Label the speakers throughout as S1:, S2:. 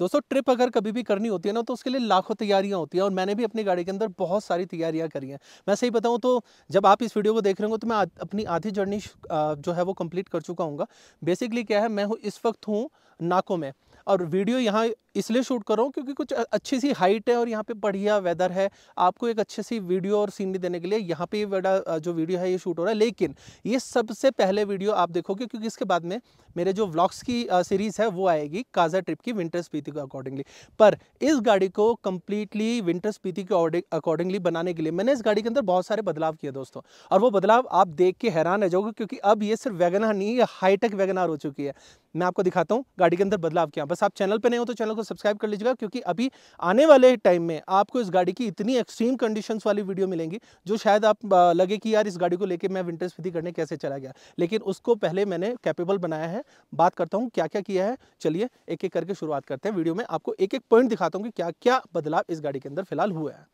S1: दोस्तों ट्रिप अगर कभी भी करनी होती है ना तो उसके लिए लाखों तैयारियां होती हैं और मैंने भी अपनी गाड़ी के अंदर बहुत सारी तैयारियां करी हैं मैं सही बताऊं तो जब आप इस वीडियो को देख रहे हो तो मैं अपनी आधी जर्नी जो है वो कंप्लीट कर चुका हूँ बेसिकली क्या है मैं इस वक्त हूँ नाको में और वीडियो यहाँ इसलिए शूट कर रहा हूँ क्योंकि कुछ अच्छी सी हाइट है और यहाँ पे बढ़िया वेदर है आपको एक अच्छी सी वीडियो और सीनरी देने के लिए यहाँ पे बड़ा जो वीडियो है ये शूट हो रहा है लेकिन ये सबसे पहले वीडियो आप देखोगे क्योंकि इसके बाद में मेरे जो व्लॉग्स की सीरीज़ है वो आएगी काजा ट्रिप की विंटर स्पीति के अकॉर्डिंगली पर इस गाड़ी को कम्प्लीटली विंटर स्पीति के अकॉर्डिंगली बनाने के लिए मैंने इस गाड़ी के अंदर बहुत सारे बदलाव किए दोस्तों और वो बदलाव आप देख के हैरान रह जाओगे क्योंकि अब ये सिर्फ वैगनार नहीं है हाईटेक वैगनार हो चुकी है मैं आपको दिखाता हूँ गाड़ी के अंदर बदलाव क्या बस आप चैनल पर नहीं हो तो चैनल को सब्सक्राइब कर लीजिएगा क्योंकि अभी आने वाले टाइम में आपको इस गाड़ी की इतनी एक्सट्रीम कंडीशन वाली वीडियो मिलेंगी जो शायद आप लगे कि यार इस गाड़ी को लेकर मैं विंटर स्पीति करने कैसे चला गया लेकिन उसको पहले मैंने कैपेबल बनाया है बात करता हूँ क्या क्या किया है चलिए एक एक करके शुरुआत करते हैं वीडियो में आपको एक एक पॉइंट दिखाता हूँ कि क्या क्या बदलाव इस गाड़ी के अंदर फिलहाल हुआ है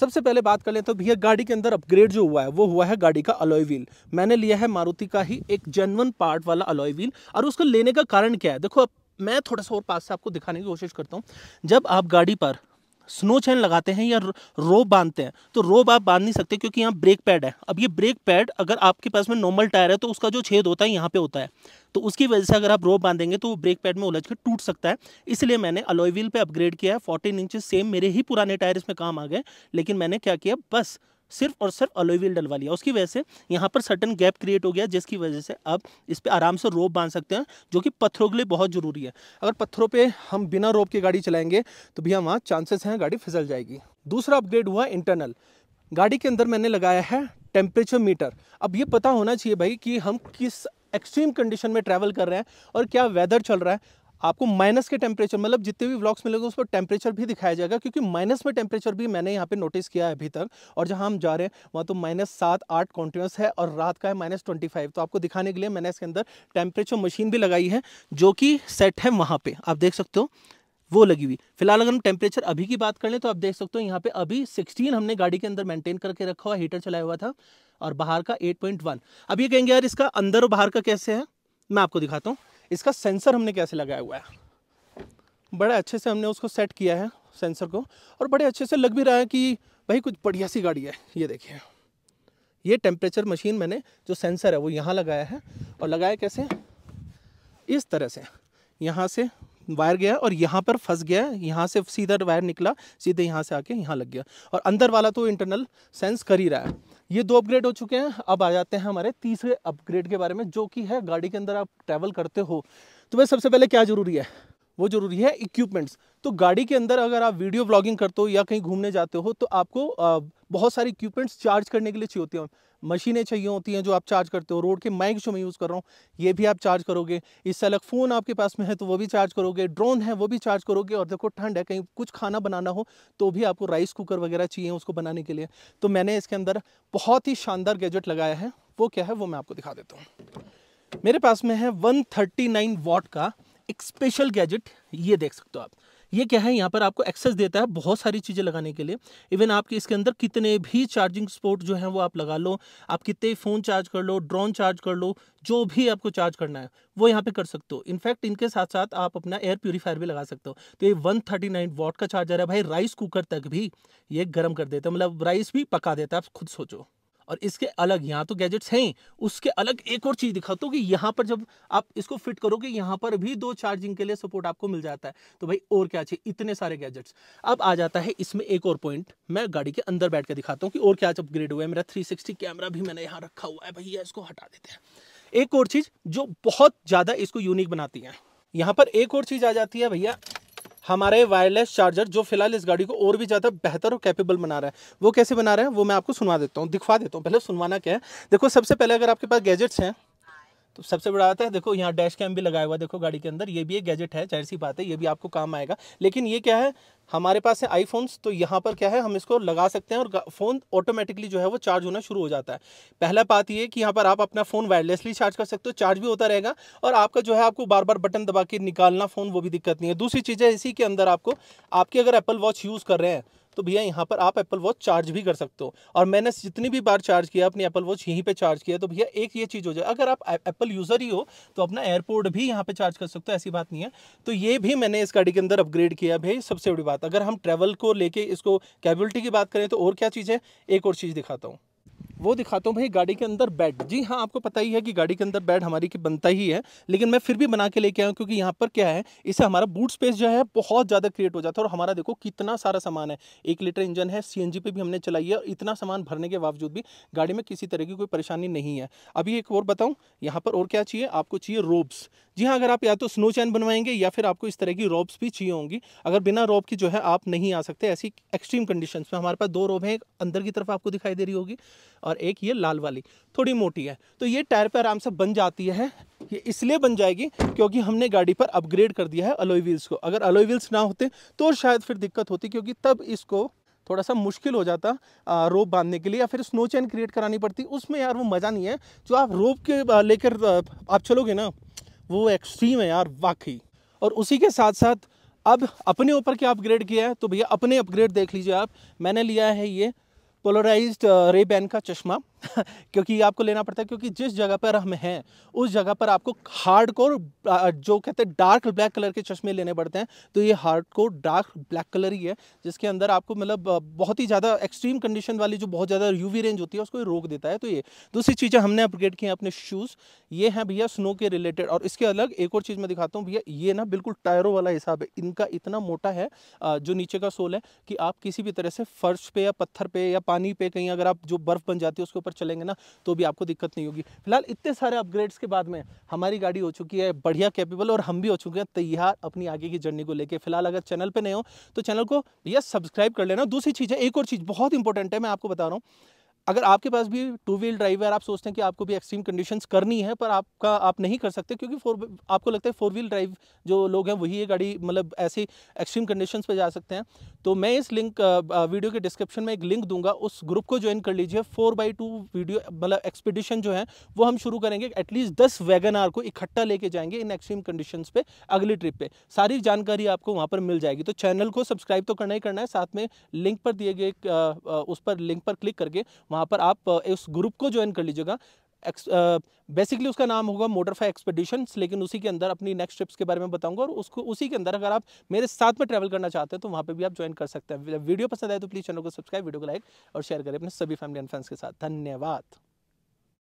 S1: सबसे पहले बात कर लें तो भैया गाड़ी के अंदर अपग्रेड जो हुआ है वो हुआ है गाड़ी का अलॉय व्हील मैंने लिया है मारुति का ही एक जेनवन पार्ट वाला अलॉय व्हील और उसको लेने का कारण क्या है देखो मैं थोड़ा सा और पास से आपको दिखाने की कोशिश करता हूँ जब आप गाड़ी पर स्नो चैन लगाते हैं या रोप बांधते हैं तो रोब आप बांध नहीं सकते क्योंकि यहाँ ब्रेक पैड है अब ये ब्रेक पैड अगर आपके पास में नॉर्मल टायर है तो उसका जो छेद होता है यहाँ पे होता है तो उसकी वजह से अगर आप रोब बांधेंगे तो वो ब्रेक पैड में उलझ कर टूट सकता है इसलिए मैंने अलोईवील पे अपग्रेड किया है फोर्टीन इंचज सेम मेरे ही पुराने टायर इसमें काम आ गए लेकिन मैंने क्या किया बस सिर्फ और सिर्फ अलोवील डलवा लिया उसकी वजह से यहाँ पर सटन गैप क्रिएट हो गया जिसकी वजह से आप इस पर आराम से रोप बांध सकते हैं जो कि पत्थरों के लिए बहुत ज़रूरी है अगर पत्थरों पे हम बिना रोप के गाड़ी चलाएंगे तो भैया वहाँ चांसेस हैं गाड़ी फिसल जाएगी दूसरा अपग्रेड हुआ इंटरनल गाड़ी के अंदर मैंने लगाया है टेम्परेचर मीटर अब ये पता होना चाहिए भाई कि हम किस एक्सट्रीम कंडीशन में ट्रैवल कर रहे हैं और क्या वेदर चल रहा है आपको माइनस के टेम्परेचर मतलब जितने भी ब्लॉक्स मिलेंगे उस पर टेम्परेचर भी दिखाया जाएगा क्योंकि माइनस में टेम्परेचर भी मैंने यहाँ पे नोटिस किया है अभी तक और जहाँ हम जा रहे हैं वहाँ तो माइनस सात आठ कॉन्टिन्यूस है और रात का है माइनस ट्वेंटी फाइव तो आपको दिखाने के लिए मैंने इसके अंदर टेम्परेचर मशीन भी लगाई है जो कि सेट है वहाँ पर आप देख सकते हो वो लगी हुई फिलहाल अगर हम टेम्परेचर अभी की बात कर लें तो आप देख सकते हो यहाँ पे अभी सिक्सटीन हमने गाड़ी के अंदर मेंटेन करके रखा हुआ हीटर चलाया हुआ था और बाहर का वन अब ये कहेंगे यार इसका अंदर और बाहर का कैसे है मैं आपको दिखाता हूँ इसका सेंसर हमने कैसे लगाया हुआ है बड़े अच्छे से हमने उसको सेट किया है सेंसर को और बड़े अच्छे से लग भी रहा है कि भाई कुछ बढ़िया सी गाड़ी है ये देखिए ये टेम्परेचर मशीन मैंने जो सेंसर है वो यहाँ लगाया है और लगाया कैसे इस तरह से यहाँ से वायर गया और यहाँ पर फंस गया यहाँ से सीधा वायर निकला सीधे यहाँ से आके यहाँ लग गया और अंदर वाला तो इंटरनल सेंस कर ही रहा है ये दो अपग्रेड हो चुके हैं अब आ जाते हैं हमारे तीसरे अपग्रेड के बारे में जो कि है गाड़ी के अंदर आप ट्रैवल करते हो तो वह सबसे पहले क्या ज़रूरी है वो ज़रूरी है इक्विपमेंट्स तो गाड़ी के अंदर अगर आप वीडियो ब्लॉगिंग करते हो या कहीं घूमने जाते हो तो आपको बहुत सारे इक्विपमेंट्स चार्ज करने के लिए चाहिए होते हैं मशीनें चाहिए होती हैं जो आप चार्ज करते हो रोड के माइक जो मैं यूज़ कर रहा हूँ ये भी आप चार्ज करोगे इससे अलग फ़ोन आपके पास में है तो वो भी चार्ज करोगे ड्रोन है वो भी चार्ज करोगे और देखो ठंड है कहीं कुछ खाना बनाना हो तो भी आपको राइस कुकर वगैरह चाहिए उसको बनाने के लिए तो मैंने इसके अंदर बहुत ही शानदार गैजेट लगाया है वो क्या है वो मैं आपको दिखा देता हूँ मेरे पास में है नाइन वॉट का एक स्पेशल गैजेट ये देख सकते हो आप ये क्या है यहाँ पर आपको एक्सेस देता है बहुत सारी चीज़ें लगाने के लिए इवन आपके इसके अंदर कितने भी चार्जिंग स्पोर्ट जो है वो आप लगा लो आप कितने फ़ोन चार्ज कर लो ड्रोन चार्ज कर लो जो भी आपको चार्ज करना है वो यहाँ पे कर सकते हो इनफैक्ट इनके साथ साथ आप अपना एयर प्योरीफायर भी लगा सकते हो तो ये वन थर्टी नाइन वॉट का चार्जर है भाई राइस कुकर तक भी ये गर्म कर देता है मतलब राइस भी पका देता है आप खुद सोचो और इसके अलग यहाँ तो गैजेट्स हैं उसके अलग एक और चीज़ दिखाता तो हूँ कि यहाँ पर जब आप इसको फिट करोगे यहाँ पर भी दो चार्जिंग के लिए सपोर्ट आपको मिल जाता है तो भाई और क्या चाहिए इतने सारे गैजेट्स अब आ जाता है इसमें एक और पॉइंट मैं गाड़ी के अंदर बैठ के दिखाता हूँ कि और क्या अपग्रेड हुआ है मेरा थ्री कैमरा भी मैंने यहाँ रखा हुआ है भैया इसको हटा देते हैं एक और चीज़ जो बहुत ज़्यादा इसको यूनिक बनाती है यहाँ पर एक और चीज़ आ जाती है भैया हमारे वायरलेस चार्जर जो फिलहाल इस गाड़ी को और भी ज़्यादा बेहतर और कैपेबल बना रहा है वो कैसे बना रहा है वो मैं आपको सुनवा देता हूँ दिखवा देता हूँ पहले सुनवाना क्या है देखो सबसे पहले अगर आपके पास गैजेट्स हैं तो सबसे बड़ा आता है देखो यहाँ डैश कैम भी लगाया हुआ देखो गाड़ी के अंदर ये भी एक गैजेट है जाहिर सी बात है ये भी आपको काम आएगा लेकिन ये क्या है हमारे पास है आईफोन्स तो यहाँ पर क्या है हम इसको लगा सकते हैं और फ़ोन ऑटोमेटिकली जो है वो चार्ज होना शुरू हो जाता है पहला बात ये कि यहाँ पर आप अपना फ़ोन वायरलेसली चार्ज कर सकते हो चार्ज भी होता रहेगा और आपका जो है आपको बार बार बटन दबा के निकालना फ़ोन वो भी दिक्कत नहीं है दूसरी चीज़ है इसी के अंदर आपको आपकी अगर एप्पल वॉच यूज़ कर रहे हैं तो भैया यहाँ पर आप एप्पल वॉच चार्ज भी कर सकते हो और मैंने जितनी भी बार चार्ज किया अपनी एप्पल वॉच यहीं पर चार्ज किया तो भैया एक ये चीज़ हो जाए अगर आप एप्पल यूज़र ही हो तो अपना एयरपोर्ट भी यहाँ पर चार्ज कर सकते हो ऐसी बात नहीं है तो ये भी मैंने इस गाड़ी के अंदर अपग्रेड किया भाई सबसे बड़ी बात अगर हम ट्रैवल को लेके इसको कैबिलिटी की बात करें तो और क्या चीज़ है एक और चीज़ दिखाता हूँ वो दिखाता हूँ भाई गाड़ी के अंदर बेड जी हाँ आपको पता ही है कि गाड़ी के अंदर बेड हमारी की बनता ही है लेकिन मैं फिर भी बना के लेके आया क्योंकि यहाँ पर क्या है इससे हमारा बूट स्पेस जो है बहुत ज़्यादा क्रिएट हो जाता है और हमारा देखो कितना सारा सामान है एक लीटर इंजन है सी पे भी हमने चलाई है इतना सामान भरने के बावजूद भी गाड़ी में किसी तरह की कोई परेशानी नहीं है अभी एक और बताऊँ यहाँ पर और क्या चाहिए आपको चाहिए रोब्स जी हाँ अगर आप या तो स्नो चैन बनवाएंगे या फिर आपको इस तरह की रोब्स भी चाहिए होंगी अगर बिना रॉब की जो है आप नहीं आ सकते ऐसी एक्सट्रीम कंडीशन में हमारे पास दो रोब हैं एक अंदर की तरफ आपको दिखाई दे रही होगी और एक ये लाल वाली थोड़ी मोटी है तो ये टायर पर आराम से बन जाती है ये इसलिए बन जाएगी क्योंकि हमने गाड़ी पर अपग्रेड कर दिया है अलोई व्हील्स को अगर अलोई व्हील्स ना होते तो शायद फिर दिक्कत होती क्योंकि तब इसको थोड़ा सा मुश्किल हो जाता रोप बांधने के लिए या फिर स्नो चैन क्रिएट करानी पड़ती उसमें यार वो मज़ा नहीं है जो आप रोप के लेकर आप चलोगे ना वो एक्सट्रीम है यार वाकई और उसी के साथ साथ अब अपने ऊपर क्या अपग्रेड किया है तो भैया अपने अपग्रेड देख लीजिए आप मैंने लिया है ये पोलराइज्ड बैन का चश्मा क्योंकि आपको लेना पड़ता है क्योंकि जिस जगह पर हम हैं उस जगह पर आपको हार्ड कोर जो कहते हैं डार्क ब्लैक कलर के चश्मे लेने पड़ते हैं तो ये hard core dark black colour ही है जिसके अंदर आपको मतलब बहुत ही ज़्यादा एक्सट्रीम कंडीशन वाली जो बहुत ज़्यादा यूवी रेंज होती है उसको रोक देता है तो ये दूसरी चीज़ें हमने अपग्रेड की हैं अपने शूज़ ये हैं भैया स्नो के रिलेटेड और इसके अलग एक और चीज़ मैं दिखाता हूँ भैया ये ना बिल्कुल टायरों वाला हिसाब है इनका इतना मोटा है जो नीचे का सोल है कि आप किसी भी तरह से फर्श पे या पत्थर पे या पानी पे कहीं अगर आप जो बर्फ़ बन जाती है उसके ऊपर चलेंगे ना तो भी आपको दिक्कत नहीं होगी फिलहाल इतने सारे अपग्रेड्स के बाद में हमारी गाड़ी हो चुकी है बढ़िया कैपेबल और हम भी हो चुके हैं तैयार अपनी आगे की जर्नी को लेकर फिलहाल अगर चैनल पर नहीं हो तो चैनल को यस सब्सक्राइब कर लेना दूसरी चीज़ है एक और चीज़ बहुत इंपॉर्टेंट है मैं आपको बता रहा हूँ अगर आपके पास भी टू व्हील ड्राइव है आप सोचते हैं कि आपको भी एक्सट्रीम कंडीशंस करनी है पर आपका आप नहीं कर सकते क्योंकि फोर आपको लगता है फोर व्हील ड्राइव जो लोग हैं वही ये गाड़ी मतलब ऐसी एक्सट्रीम कंडीशंस पे जा सकते हैं तो मैं इस लिंक वीडियो के डिस्क्रिप्शन में एक लिंक दूंगा उस ग्रुप को ज्वाइन कर लीजिए फोर बाई टू वीडियो मतलब एक्सपीडिशन जो है वो हम शुरू करेंगे एटलीस्ट दस वैगन आर को इकट्ठा लेके जाएंगे इन एक्सट्रीम कंडीशन पर अगली ट्रिप पर सारी जानकारी आपको वहाँ पर मिल जाएगी तो चैनल को सब्सक्राइब तो करना ही करना है साथ में लिंक पर दिए गए उस पर लिंक पर क्लिक करके वहाँ पर आप उस ग्रुप को ज्वाइन कर लीजिएगा बेसिकली उसका नाम होगा मोटरफाई एक्सपेडिशंस लेकिन उसी के अंदर अपनी नेक्स्ट ट्रिप्स के बारे में बताऊंगा और उसको उसी के अंदर अगर आप मेरे साथ में ट्रैवल करना चाहते हैं तो वहाँ पे भी आप ज्वाइन कर सकते हैं वीडियो पसंद आए तो प्लीज़ चैनल को सब्सक्राइब वीडियो को लाइक और शेयर करें अपने सभी फैमिली एंड फ्रेंड्स के साथ धन्यवाद